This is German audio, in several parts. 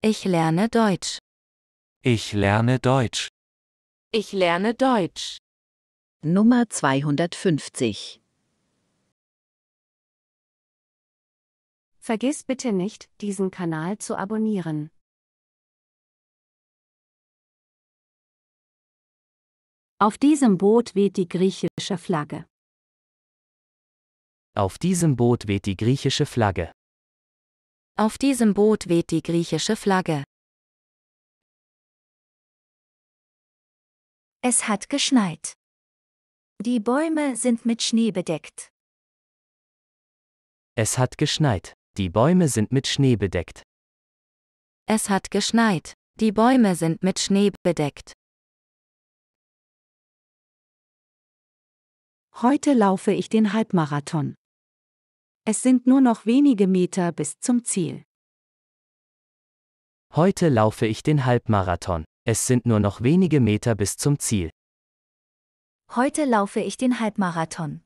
Ich lerne Deutsch. Ich lerne Deutsch. Ich lerne Deutsch. Nummer 250. Vergiss bitte nicht, diesen Kanal zu abonnieren. Auf diesem Boot weht die griechische Flagge. Auf diesem Boot weht die griechische Flagge. Auf diesem Boot weht die griechische Flagge. Es hat geschneit. Die Bäume sind mit Schnee bedeckt. Es hat geschneit. Die Bäume sind mit Schnee bedeckt. Es hat geschneit. Die Bäume sind mit Schnee bedeckt. Heute laufe ich den Halbmarathon. Es sind nur noch wenige Meter bis zum Ziel. Heute laufe ich den Halbmarathon. Es sind nur noch wenige Meter bis zum Ziel. Heute laufe ich den Halbmarathon.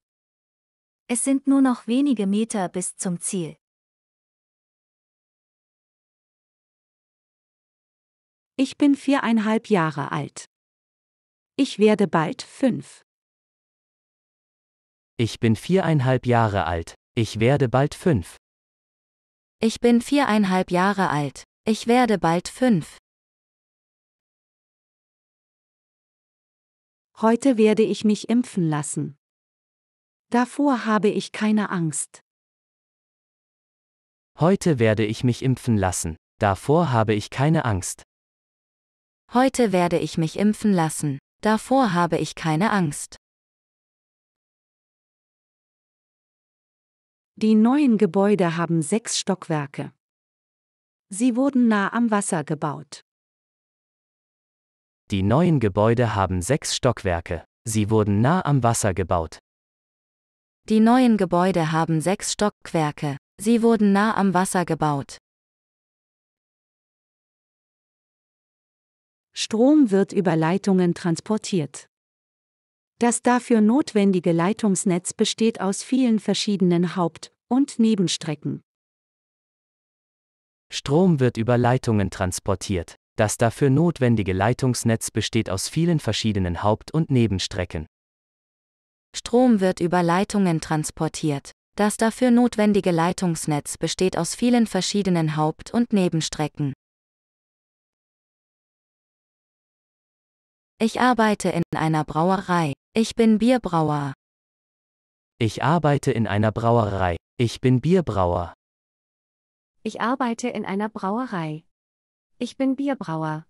Es sind nur noch wenige Meter bis zum Ziel. Ich bin viereinhalb Jahre alt. Ich werde bald fünf. Ich bin viereinhalb Jahre alt. Ich werde bald fünf. Ich bin viereinhalb Jahre alt. Ich werde bald fünf. Heute werde ich mich impfen lassen. Davor habe ich keine Angst. Heute werde ich mich impfen lassen. Davor habe ich keine Angst. Heute werde ich mich impfen lassen. Davor habe ich keine Angst. Die neuen Gebäude haben sechs Stockwerke. Sie wurden nah am Wasser gebaut. Die neuen Gebäude haben sechs Stockwerke. Sie wurden nah am Wasser gebaut. Die neuen Gebäude haben sechs Stockwerke. Sie wurden nah am Wasser gebaut. Strom wird über Leitungen transportiert. Das dafür notwendige Leitungsnetz besteht aus vielen verschiedenen Haupt- und Nebenstrecken. Strom wird über Leitungen transportiert. Das dafür notwendige Leitungsnetz besteht aus vielen verschiedenen Haupt- und Nebenstrecken. Strom wird über Leitungen transportiert. Das dafür notwendige Leitungsnetz besteht aus vielen verschiedenen Haupt- und Nebenstrecken. Ich arbeite in einer Brauerei. Ich bin Bierbrauer. Ich arbeite in einer Brauerei. Ich bin Bierbrauer. Ich arbeite in einer Brauerei. Ich bin Bierbrauer.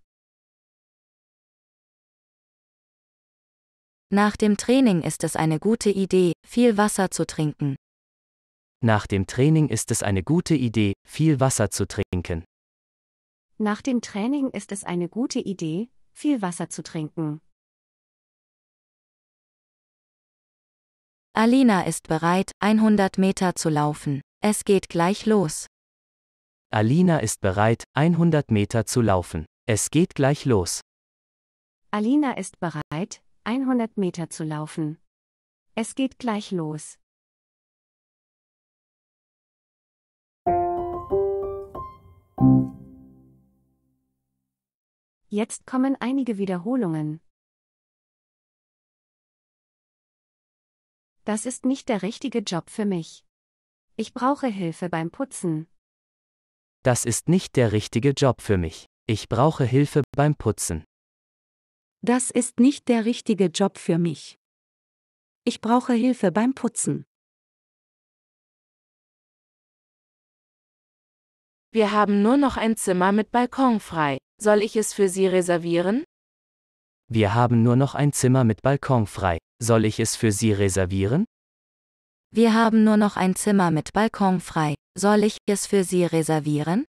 Nach dem Training ist es eine gute Idee, viel Wasser zu trinken. Nach dem Training ist es eine gute Idee, viel Wasser zu trinken. Nach dem Training ist es eine gute Idee, viel Wasser zu trinken. Alina ist bereit, 100 Meter zu laufen. Es geht gleich los. Alina ist bereit, 100 Meter zu laufen. Es geht gleich los. Alina ist bereit, 100 Meter zu laufen. Es geht gleich los. Jetzt kommen einige Wiederholungen. Das ist nicht der richtige Job für mich. Ich brauche Hilfe beim Putzen. Das ist nicht der richtige Job für mich. Ich brauche Hilfe beim Putzen. Das ist nicht der richtige Job für mich. Ich brauche Hilfe beim Putzen. Wir haben nur noch ein Zimmer mit Balkon frei. Soll ich es für Sie reservieren? Wir haben nur noch ein Zimmer mit Balkon frei. Soll ich es für Sie reservieren? Wir haben nur noch ein Zimmer mit Balkon frei. Soll ich es für Sie reservieren?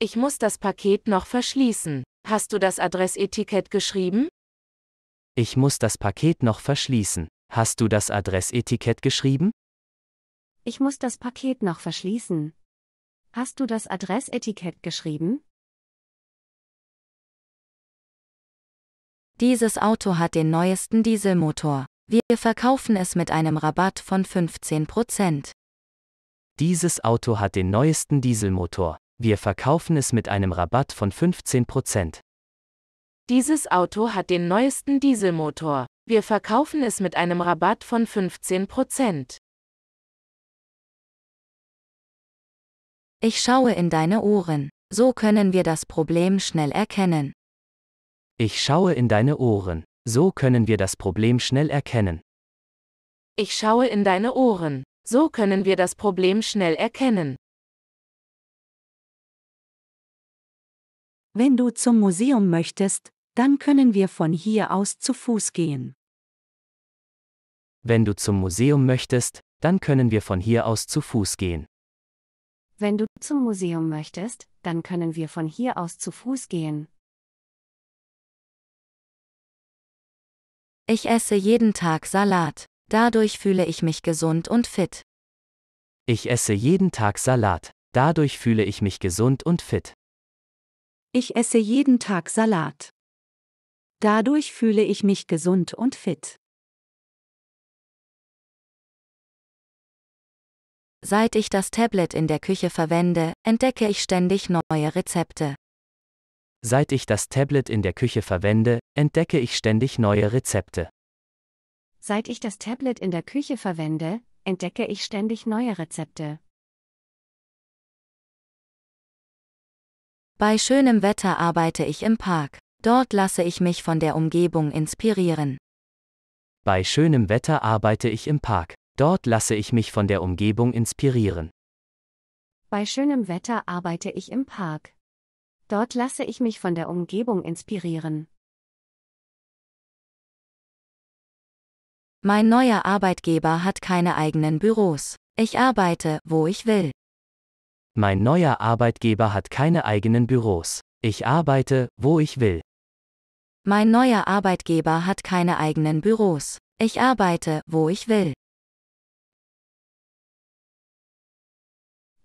Ich muss das Paket noch verschließen. Hast du das Adressetikett geschrieben? Ich muss das Paket noch verschließen. Hast du das Adressetikett geschrieben? Ich muss das Paket noch verschließen. Hast du das Adressetikett geschrieben? Dieses Auto hat den neuesten Dieselmotor. Wir verkaufen es mit einem Rabatt von 15%. Dieses Auto hat den neuesten Dieselmotor. Wir verkaufen es mit einem Rabatt von 15%. Dieses Auto hat den neuesten Dieselmotor. Wir verkaufen es mit einem Rabatt von 15%. Ich schaue in deine Ohren. So können wir das Problem schnell erkennen. Ich schaue in deine Ohren. So können wir das Problem schnell erkennen. Ich schaue in deine Ohren. So können wir das Problem schnell erkennen. Wenn du zum Museum möchtest, dann können wir von hier aus zu Fuß gehen. Wenn du zum Museum möchtest, dann können wir von hier aus zu Fuß gehen. Wenn du zum Museum möchtest, dann können wir von hier aus zu Fuß gehen. Ich esse jeden Tag Salat. Dadurch fühle ich mich gesund und fit. Ich esse jeden Tag Salat. Dadurch fühle ich mich gesund und fit. Ich esse jeden Tag Salat. Dadurch fühle ich mich gesund und fit. Seit ich das Tablet in der Küche verwende, entdecke ich ständig neue Rezepte. Seit ich das Tablet in der Küche verwende, entdecke ich ständig neue Rezepte. Seit ich das Tablet in der Küche verwende, entdecke ich ständig neue Rezepte. Bei schönem Wetter arbeite ich im Park. Dort lasse ich mich von der Umgebung inspirieren. Bei schönem Wetter arbeite ich im Park. Dort lasse ich mich von der Umgebung inspirieren. Bei schönem Wetter arbeite ich im Park. Dort lasse ich mich von der Umgebung inspirieren. Mein neuer Arbeitgeber hat keine eigenen Büros. Ich arbeite, wo ich will. Mein neuer Arbeitgeber hat keine eigenen Büros. Ich arbeite, wo ich will. Mein neuer Arbeitgeber hat keine eigenen Büros. Ich arbeite, wo ich will.